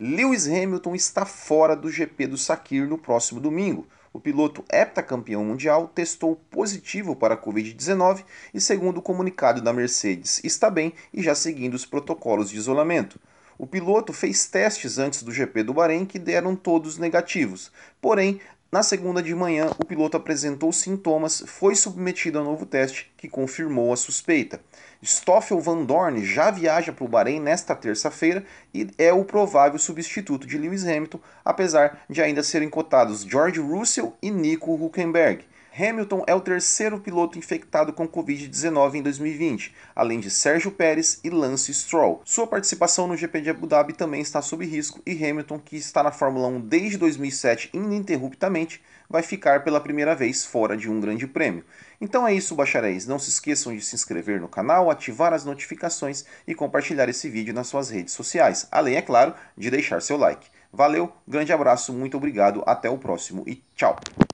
Lewis Hamilton está fora do GP do Sakir no próximo domingo. O piloto heptacampeão mundial testou positivo para a Covid-19 e, segundo o comunicado da Mercedes, está bem e já seguindo os protocolos de isolamento. O piloto fez testes antes do GP do Bahrein que deram todos negativos, porém na segunda de manhã, o piloto apresentou sintomas, foi submetido a novo teste que confirmou a suspeita. Stoffel Van Dorn já viaja para o Bahrein nesta terça-feira e é o provável substituto de Lewis Hamilton, apesar de ainda serem cotados George Russell e Nico Huckenberg. Hamilton é o terceiro piloto infectado com Covid-19 em 2020, além de Sérgio Pérez e Lance Stroll. Sua participação no GP de Abu Dhabi também está sob risco e Hamilton, que está na Fórmula 1 desde 2007 ininterruptamente, vai ficar pela primeira vez fora de um grande prêmio. Então é isso, bacharéis. Não se esqueçam de se inscrever no canal, ativar as notificações e compartilhar esse vídeo nas suas redes sociais, além, é claro, de deixar seu like. Valeu, grande abraço, muito obrigado, até o próximo e tchau!